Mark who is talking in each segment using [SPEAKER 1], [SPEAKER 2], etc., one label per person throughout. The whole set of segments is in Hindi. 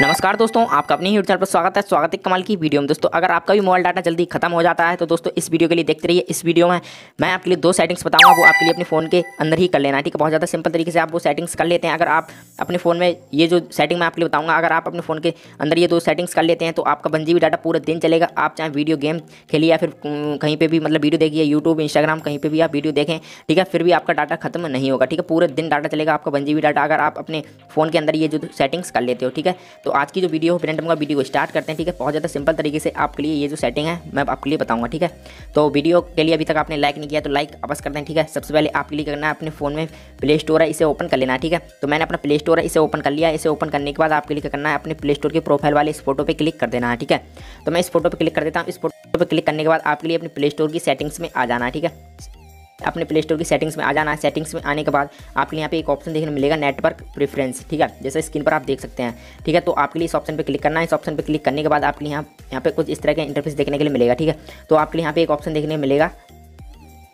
[SPEAKER 1] नमस्कार दोस्तों आपका अपने यूट्यूब चैनल पर स्वागत है स्वागत है कमाल की वीडियो में दोस्तों अगर आपका भी मोबाइल डाटा जल्दी खत्म हो जाता है तो दोस्तों इस वीडियो के लिए देखते रहिए इस वीडियो में मैं आपके लिए दो सेटिंग्स बताऊंगा वो आपके लिए अपने फ़ोन के अंदर ही कर लेना है ठीक है बहुत ज़्यादा सिंपल तरीके से आप वो सेटिंग्स कर लेते हैं अगर आप अपने फ़ोन में ये जो सेटिंग मैं आपके लिए बताऊँगा अगर आप अपने फ़ोन के अंदर ये दो सेटिंग्स कर लेते हैं तो आपका वन डाटा पूरा दिन चलेगा आप चाहे वीडियो गेम खेलिए या फिर कहीं पर भी मतलब वीडियो देखिए यूट्यूब इंस्टाग्राम कहीं पर भी आप वीडियो देखें ठीक है फिर भी आपका डाटा खत्म नहीं होगा ठीक है पूरे दिन डाटा चलेगा आपका वन डाटा अगर आप अपने फ़ोन के अंदर ये जो सेटिंग्स कर लेते हो ठीक है तो आज की जो वीडियो है पेरेंट का वीडियो को स्टार्ट करते हैं ठीक है बहुत ज़्यादा सिंपल तरीके से आपके लिए ये जो सेटिंग है मैं आपके लिए बताऊँगा ठीक है तो वीडियो के लिए अभी तक आपने लाइक नहीं किया तो लाइक वापस करते हैं ठीक है सबसे पहले आपके लिए करना है अपने फ़ोन में प्ले स्टोर है इसे ओपन कर लेना ठीक है तो मैंने अपना प्ले स्टोर है इसे ओपन कर लिया इसे ओपन करने के बाद आपके लिए करना है अपने प्ले स्टोर के प्रोफाइल वाले इस फोटो पर क्लिक कर देना है ठीक है तो मैं इस फोटो पर क्लिक कर देता हूँ इस फोटो पर क्लिक करने के बाद आपके लिए अपने प्ले स्टोर की सेटिंग्स में आ जाना ठीक है अपने प्ले स्टोर की सेटिंग्स में आ जाना है सेटिंग्स में आने के बाद आपके यहाँ पे एक ऑप्शन देखने मिलेगा नेटवर्क प्रेफरेंस ठीक है जैसे स्क्रीन पर आप देख सकते हैं ठीक है तो आपके लिए इस ऑप्शन पर क्लिक करना है इस ऑप्शन पर क्लिक करने के बाद आपके यहाँ यहाँ पे कुछ इस तरह के इंटरफेस देखने के लिए मिलेगा ठीक है तो आपके लिए यहाँ पे एक ऑप्शन देखने मिलेगा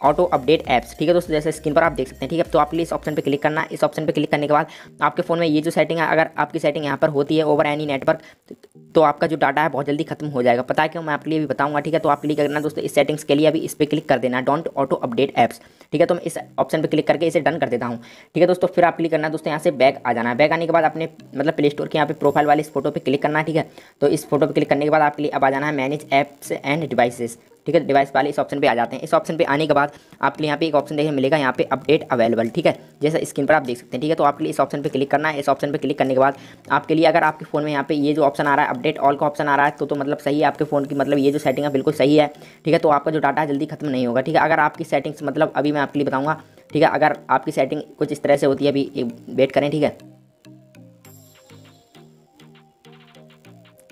[SPEAKER 1] ऑटो अपडेट ऐप्स ठीक है दोस्तों जैसे स्क्रीन पर आप देख सकते हैं ठीक है तो आपके लिए इस ऑप्शन पर क्लिक करना इस ऑप्शन पर क्लिक करने के बाद आपके फ़ोन में ये जो सेटिंग है अगर आपकी सेटिंग यहाँ पर होती है ओवर एनी नेटवर्क तो आपका जो डाटा है बहुत जल्दी खत्म हो जाएगा पता है क्यों मैं आपके लिए भी बताऊँगा ठीक है तो आप क्लिक करना दोस्तों इस सेटिंग्स के लिए अभी इस पर क्लिक कर देना डोंट ऑटो अपडेट ऐप्स ठीक है तो मैं इस ऑप्शन पर क्लिक करके इसे डन कर देता हूँ ठीक है दोस्तों फिर आप क्लिक करना दोस्तों यहाँ से बैग आ जाना है बैग आने के बाद अपने मतलब प्ले स्टोर के यहाँ पे प्रोफाइल वाले इस फोटो पर क्लिक करना ठीक है तो इस फोटो पर क्लिक करने के बाद आपके लिए अब आ जाना है मैनेज ऐप्स एंड डिवाइसेस ठीक है डिवाइस वाले इस ऑप्शन पर आ जाते हैं इस ऑप्शन पर आने के बाद आपके लिए यहाँ पे एक ऑप्शन देखने मिलेगा यहाँ पे अपडेट अवेलेबल ठीक है जैसा स्क्रीन पर आप देख सकते हैं ठीक है तो आपके लिए इस ऑप्शन पर क्लिक करना है इस ऑप्शन पर क्लिक करने के बाद आपके लिए अगर आपके फ़ोन में यहाँ पे ये जो ऑप्शन आ रहा है अपडेट ऑल का ऑप्शन आ रहा है तो तो मतलब सही है आपके फ़ोन की मतलब ये जो सेटिंग है बिल्कुल सही है ठीक है तो आपका जो डाटा जल्दी खत्म नहीं होगा ठीक है अगर आपकी सेटिंग्स मतलब अभी मैं आपके लिए बताऊँगा ठीक है अगर आपकी सेटिंग कुछ इस तरह से होती है अभी वेट करें ठीक है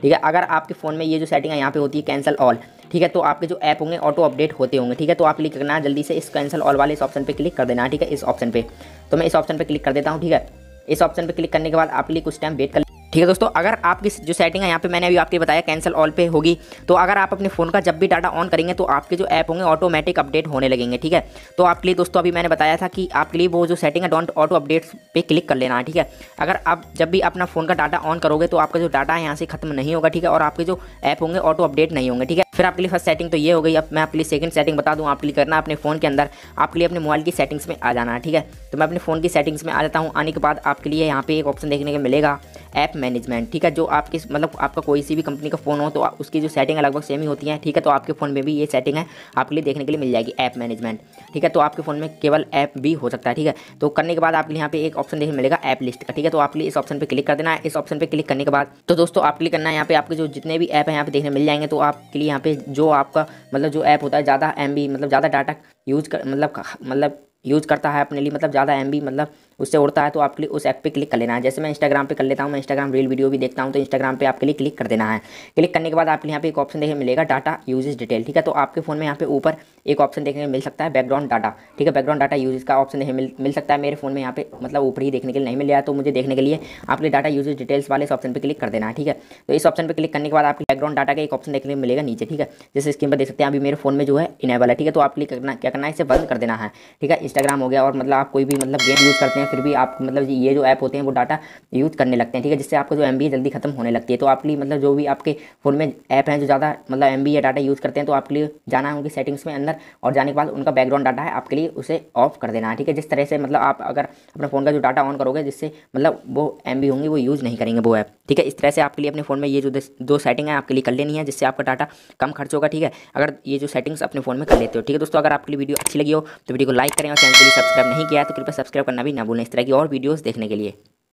[SPEAKER 1] ठीक है अगर आपके फ़ोन में ये जो सेटिंग है यहाँ पे होती है कैंसिल ऑल ठीक है तो आपके जो ऐप होंगे ऑटो अपडेट होते होंगे ठीक है तो आप क्लिक करना जल्दी से इस कैंसिल ऑल वाले इस ऑप्शन पर क्लिक कर देना ठीक है इस ऑप्शन पर तो मैं इस ऑप्शन पर क्लिक कर देता हूँ ठीक है इस ऑप्शन पर क्लिक करने के बाद आपके लिए कुछ टाइम वेट कर ठीक है दोस्तों अगर आपकी जो सेटिंग है यहाँ पे मैंने अभी आपके बताया कैंसिल ऑल पे होगी तो अगर आप अपने फ़ोन का जब भी डाटा ऑन करेंगे तो आपके जो ऐप होंगे ऑटोमेटिक अपडेट होने लगेंगे ठीक है तो आपके लिए दोस्तों अभी मैंने बताया था कि आपके लिए वो जो सेटिंग है डोंट ऑटो अपडेट्स पे क्लिक कर लेना है ठीक है अगर आप जब भी अपना फ़ोन का डाटा ऑन करोगे तो आपका जो डाटा है यहाँ से खत्म नहीं होगा ठीक है और आपके जो ऐप होंगे ऑटो अपडेट नहीं होंगे ठीक है फिर आपके लिए फर्स्ट सेटिंग तो ये हो गई अब मैं आपके लिए सेकंड सेटिंग बता दूँ आपके लिए करना अपने फ़ोन के अंदर आपके लिए अपने मोबाइल की सेटिंग्स में आ जाना है ठीक है तो मैं अपने फ़ोन की सेटिंग्स में आ जाता हूँ आने के बाद आपके लिए यहाँ पे एक ऑप्शन देखने को मिलेगा ऐप मैनेजमेंट ठीक है जो आपके मतलब आपका कोई सी भी कंपनी का फ़ोन हो तो उसकी जो सेटिंग लगभग सेम ही होती है ठीक है तो आपके फ़ोन में भी ये सेटिंग है आपके लिए देखने के लिए मिल जाएगी ऐप मैनेजमेंट ठीक है तो आपके फ़ोन में केवल ऐप भी हो सकता है ठीक है तो करने के बाद आपके लिए यहाँ पे एक ऑप्शन देखने मिलेगा ऐप लिस्ट का ठीक है तो आपके लिए इस ऑप्शन पर क्लिक कर देना है इस ऑप्शन पर क्लिक करने के बाद तो दोस्तों आपके लिए करना है यहाँ पे आपके जो जितने भी ऐप है यहाँ पे देखने मिल जाएंगे तो आपके लिए यहाँ पे जो आपका मतलब जो ऐप होता है ज़्यादा एम मतलब ज़्यादा डाटा यूज कर मतलब मतलब यूज़ करता है अपने लिए मतलब ज़्यादा एम मतलब उससे उड़ता है तो आपके लिए उस ऐप पे क्लिक कर लेना है जैसे मैं इंस्टाग्राम पे कर लेता हूँ मैं इंस्टाग्राम रील वीडियो भी देखता हूँ तो इंस्टाग्राम पे आपके लिए क्लिक कर देना है क्लिक करने के बाद आपके यहाँ पे एक ऑप्शन देखने मिलेगा डाटा यूजेज डिटेल ठीक है तो आपके फोन में यहाँ पे ऊपर एक ऑप्शन देखने को मिल सकता है बैकग्राउंड डाटा ठीक है बैकग्राउंड डाटा यूजेज का ऑप्शन देखने मिल, मिल सकता है मेरे फोन में यहाँ पे मतलब ऊपर ही देखने के लिए नहीं मिल तो मुझे देखने के लिए आपके डाटा यूजेज डिटेल्स वाले इस ऑप्शन पर क्लिक कर देना है ठीक है तो इस ऑप्शन पर क्लिक करने के बाद आपके बैकग्राउंड डाटा का एक ऑप्शन देखने को मिलेगा नीचे ठीक है जैसे स्क्रीन पर देख सकते हैं अभी मेरे फोन में जो है इनेबल है ठीक है तो आप क्लिक करना क्या करना है इसे बंद कर देना है ठीक है इंस्टाग्राम हो गया और मतलब आप कोई भी मतलब गेम यूज़ करते हैं फिर भी आप मतलब ये जो ऐप होते हैं वो डाटा यूज़ करने लगते हैं ठीक है जिससे आपको जो एम जल्दी खत्म होने लगती है तो आपके लिए मतलब जो भी आपके फ़ोन में ऐप हैं जो ज़्यादा मतलब एम या डाटा यूज़ करते हैं तो आपके लिए जाना है उनकी सेटिंग्स में अंदर और जाने के बाद उनका बैकग्राउंड डाटा है आपके लिए उसे ऑफ कर देना है ठीक है जिस तरह से मतलब आप अगर अपने फ़ोन का जो डाटा ऑन करोगे जिससे मतलब वो एम होंगी वो यूज़ नहीं करेंगे वो ऐप ठीक है इस तरह से आपके लिए अपने फ़ोन में ये जो दो सेटिंग है आपके लिए कर लेनी है जिससे आपका डाटा कम खर्च होगा ठीक है अगर ये जो सेटिंग्स अपने फ़ोन में कर लेते हो ठीक है दोस्तों अगर आपके लिए वीडियो अच्छी लगी हो तो वीडियो को लाइक करें चैनल के लिए सब्सक्राइब नहीं किया तो कृपया सब्सक्राइब करना भी ना भूलें इस तरह की और वीडियोस देखने के लिए